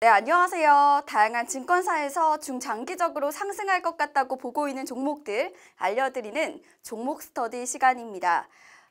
네, 안녕하세요. 다양한 증권사에서 중장기적으로 상승할 것 같다고 보고 있는 종목들 알려드리는 종목 스터디 시간입니다.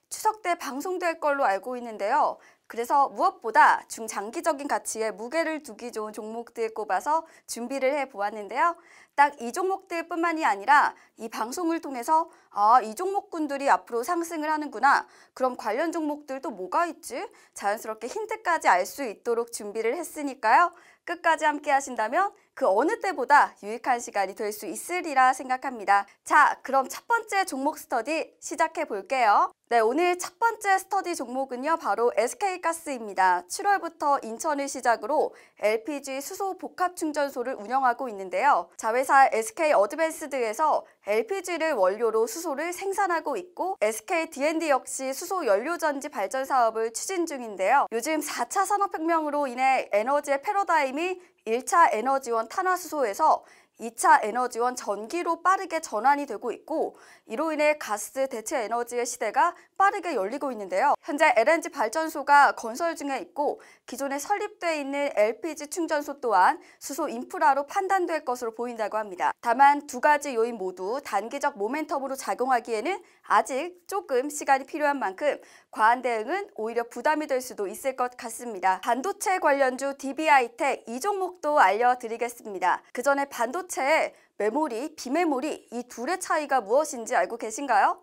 추석 때 방송될 걸로 알고 있는데요. 그래서 무엇보다 중장기적인 가치에 무게를 두기 좋은 종목들 꼽아서 준비를 해보았는데요. 딱 이 종목들 뿐만이 아니라 이 방송을 통해서 아, 이 종목군들이 앞으로 상승을 하는구나. 그럼 관련 종목들 도 뭐가 있지? 자연스럽게 힌트까지 알 수 있도록 준비를 했으니까요. 끝까지 함께 하신다면 그 어느 때보다 유익한 시간이 될 수 있으리라 생각합니다. 자, 그럼 첫 번째 종목 스터디 시작해 볼게요. 네, 오늘 첫 번째 스터디 종목은요, 바로 SK가스입니다. 7월부터 인천을 시작으로 LPG 수소 복합 충전소를 운영하고 있는데요. 자회사 SK 어드밴스드에서 LPG를 원료로 수소를 생산하고 있고 SK D&D 역시 수소 연료 전지 발전 사업을 추진 중인데요. 요즘 4차 산업혁명으로 인해 에너지의 패러다임 국민이 1차 에너지원 탄화수소에서 2차 에너지원 전기로 빠르게 전환이 되고 있고 이로 인해 가스 대체 에너지의 시대가 빠르게 열리고 있는데요. 현재 LNG 발전소가 건설 중에 있고 기존에 설립되어 있는 LPG 충전소 또한 수소 인프라로 판단될 것으로 보인다고 합니다. 다만 두 가지 요인 모두 단기적 모멘텀으로 작용하기에는 아직 조금 시간이 필요한 만큼 과한 대응은 오히려 부담이 될 수도 있을 것 같습니다. 반도체 관련주 DBI텍 이 종목도 알려드리겠습니다. 그 전에 반도체의 메모리, 비메모리 이 둘의 차이가 무엇인지 알고 계신가요?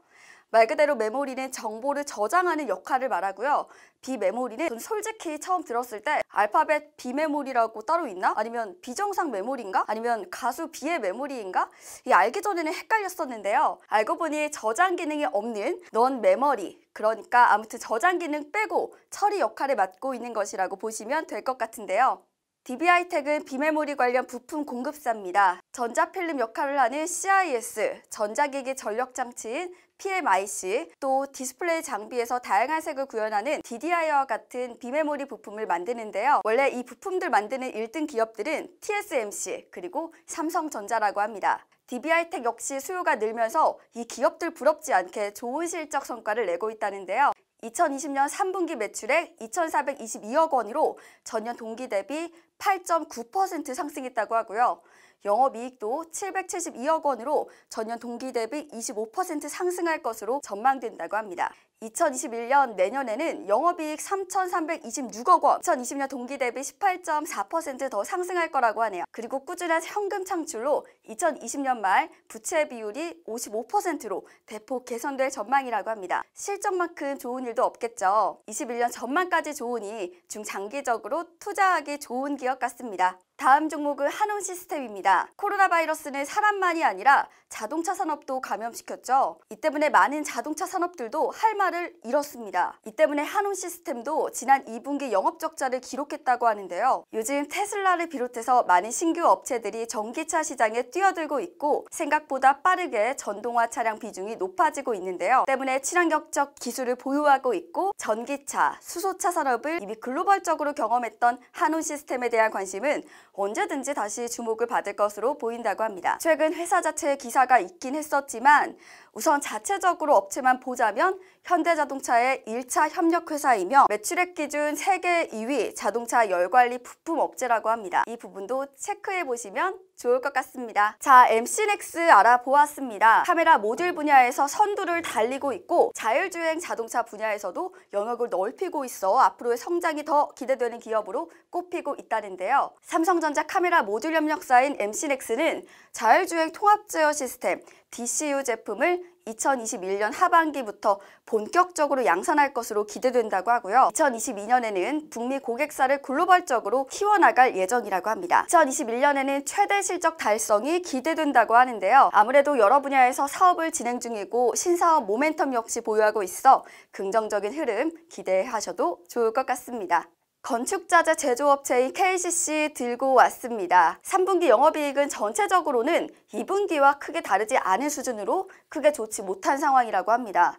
말 그대로 메모리는 정보를 저장하는 역할을 말하고요. 비메모리는 솔직히 처음 들었을 때 알파벳 비메모리라고 따로 있나? 아니면 비정상 메모리인가? 아니면 가수 비의 메모리인가? 이 알기 전에는 헷갈렸었는데요. 알고 보니 저장 기능이 없는 넌 메모리 그러니까 아무튼 저장 기능 빼고 처리 역할을 맡고 있는 것이라고 보시면 될 것 같은데요. DBI텍은 비메모리 관련 부품 공급사입니다. 전자필름 역할을 하는 CIS, 전자기기 전력장치인 PMIC, 또 디스플레이 장비에서 다양한 색을 구현하는 DDI와 같은 비메모리 부품을 만드는데요. 원래 이 부품들 만드는 1등 기업들은 TSMC, 그리고 삼성전자라고 합니다. DBI텍 역시 수요가 늘면서 이 기업들 부럽지 않게 좋은 실적 성과를 내고 있다는데요. 2020년 3분기 매출액 2,422억 원으로 전년 동기 대비 8.9% 상승했다고 하고요. 영업이익도 772억 원으로 전년 동기 대비 25% 상승할 것으로 전망된다고 합니다. 2021년 내년에는 영업이익 3,326억 원, 2020년 동기 대비 18.4%더 상승할 거라고 하네요. 그리고 꾸준한 현금 창출로 2020년 말 부채 비율이 55%로 대폭 개선될 전망이라고 합니다. 실적만큼 좋은 일도 없겠죠. 21년 전망까지 좋으니 중장기적으로 투자하기 좋은 기업 같습니다. 다음 종목은 한온 시스템입니다. 코로나 바이러스는 사람만이 아니라 자동차 산업도 감염시켰죠. 이 때문에 많은 자동차 산업들도 할 말을 성과를 잃었습니다. 이 때문에 한온 시스템도 지난 2분기 영업적자를 기록했다고 하는데요. 요즘 테슬라를 비롯해서 많은 신규 업체들이 전기차 시장에 뛰어들고 있고 생각보다 빠르게 전동화 차량 비중이 높아지고 있는데요. 때문에 친환경적 기술을 보유하고 있고 전기차, 수소차 산업을 이미 글로벌적으로 경험했던 한온 시스템에 대한 관심은 언제든지 다시 주목을 받을 것으로 보인다고 합니다. 최근 회사 자체의 기사가 있긴 했었지만 우선 자체적으로 업체만 보자면 현 현대자동차의 1차 협력회사이며 매출액 기준 세계 2위 자동차 열관리 부품업체라고 합니다. 이 부분도 체크해보시면 좋을 것 같습니다. 자, MCNX 알아보았습니다. 카메라 모듈 분야에서 선두를 달리고 있고 자율주행 자동차 분야에서도 영역을 넓히고 있어 앞으로의 성장이 더 기대되는 기업으로 꼽히고 있다는데요. 삼성전자 카메라 모듈 협력사인 MCNX는 자율주행 통합 제어 시스템 DCU 제품을 2021년 하반기부터 본격적으로 양산할 것으로 기대된다고 하고요. 2022년에는 북미 고객사를 글로벌적으로 키워나갈 예정이라고 합니다. 2021년에는 최대 실적 달성이 기대된다고 하는데요. 아무래도 여러 분야에서 사업을 진행 중이고 신사업 모멘텀 역시 보유하고 있어 긍정적인 흐름 기대하셔도 좋을 것 같습니다. 건축자재 제조업체인 KCC 들고 왔습니다. 3분기 영업이익은 전체적으로는 2분기와 크게 다르지 않은 수준으로 크게 좋지 못한 상황이라고 합니다.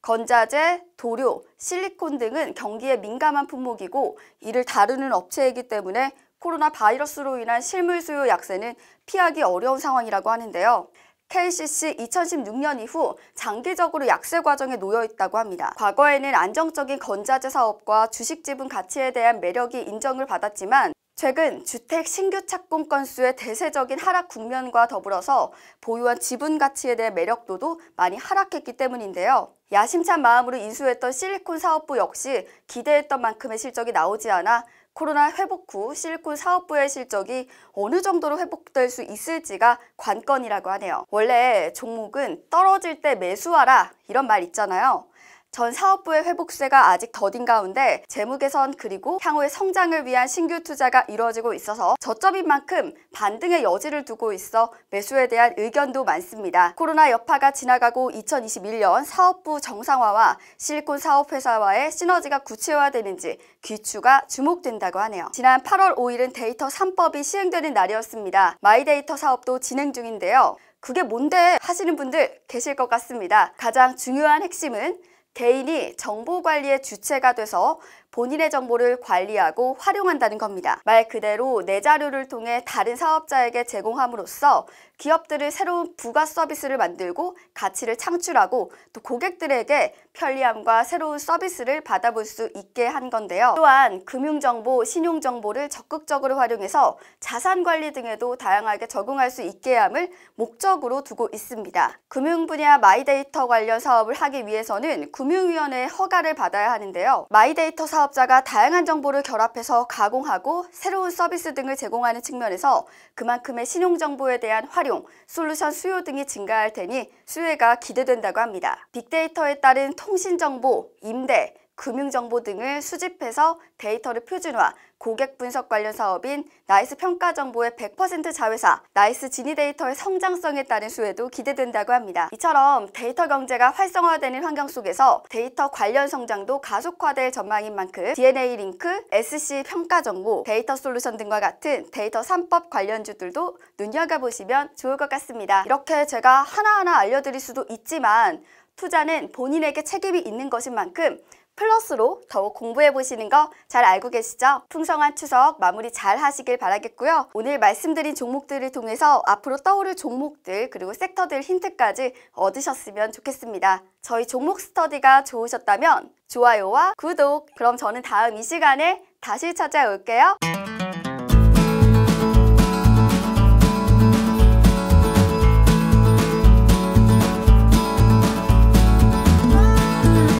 건자재, 도료, 실리콘 등은 경기에 민감한 품목이고 이를 다루는 업체이기 때문에 코로나 바이러스로 인한 실물 수요 약세는 피하기 어려운 상황이라고 하는데요. KCC 2016년 이후 장기적으로 약세 과정에 놓여 있다고 합니다. 과거에는 안정적인 건자재 사업과 주식 지분 가치에 대한 매력이 인정을 받았지만 최근 주택 신규 착공 건수의 대세적인 하락 국면과 더불어서 보유한 지분 가치에 대한 매력도도 많이 하락했기 때문인데요. 야심찬 마음으로 인수했던 실리콘 사업부 역시 기대했던 만큼의 실적이 나오지 않아 코로나 회복 후 실리콘 사업부의 실적이 어느 정도로 회복될 수 있을지가 관건이라고 하네요. 원래 종목은 떨어질 때 매수하라 이런 말 있잖아요. 전 사업부의 회복세가 아직 더딘 가운데 재무 개선 그리고 향후의 성장을 위한 신규 투자가 이루어지고 있어서 저점인 만큼 반등의 여지를 두고 있어 매수에 대한 의견도 많습니다. 코로나 여파가 지나가고 2021년 사업부 정상화와 실리콘 사업회사와의 시너지가 구체화되는지 귀추가 주목된다고 하네요. 지난 8월 5일은 데이터 3법이 시행되는 날이었습니다. 마이데이터 사업도 진행 중인데요. 그게 뭔데 하시는 분들 계실 것 같습니다. 가장 중요한 핵심은 개인이 정보관리의 주체가 돼서 본인의 정보를 관리하고 활용한다는 겁니다. 말 그대로 내 자료를 통해 다른 사업자에게 제공함으로써 기업들을 새로운 부가 서비스를 만들고 가치를 창출하고 또 고객들에게 편리함과 새로운 서비스를 받아볼 수 있게 한 건데요. 또한 금융정보, 신용정보를 적극적으로 활용해서 자산관리 등에도 다양하게 적응할수 있게 함을 목적으로 두고 있습니다. 금융 분야 마이데이터 관련 사업을 하기 위해서는 금융위원회의 허가를 받아야 하는데요. 마이데이터 사업 사업자가 다양한 정보를 결합해서 가공하고 새로운 서비스 등을 제공하는 측면에서 그만큼의 신용정보에 대한 활용, 솔루션 수요 등이 증가할 테니 수혜가 기대된다고 합니다. 빅데이터에 따른 통신정보, 임대, 금융정보 등을 수집해서 데이터를 표준화, 고객 분석 관련 사업인 나이스 평가 정보의 100% 자회사, 나이스 지니 데이터의 성장성에 따른 수혜도 기대된다고 합니다. 이처럼 데이터 경제가 활성화되는 환경 속에서 데이터 관련 성장도 가속화될 전망인 만큼 DNA 링크, SC 평가 정보, 데이터 솔루션 등과 같은 데이터 3법 관련주들도 눈여겨보시면 좋을 것 같습니다. 이렇게 제가 하나하나 알려드릴 수도 있지만 투자는 본인에게 책임이 있는 것인 만큼 플러스로 더욱 공부해보시는 거 잘 알고 계시죠? 풍성한 추석 마무리 잘 하시길 바라겠고요. 오늘 말씀드린 종목들을 통해서 앞으로 떠오를 종목들 그리고 섹터들 힌트까지 얻으셨으면 좋겠습니다. 저희 종목 스터디가 좋으셨다면 좋아요와 구독 그럼 저는 다음 이 시간에 다시 찾아올게요.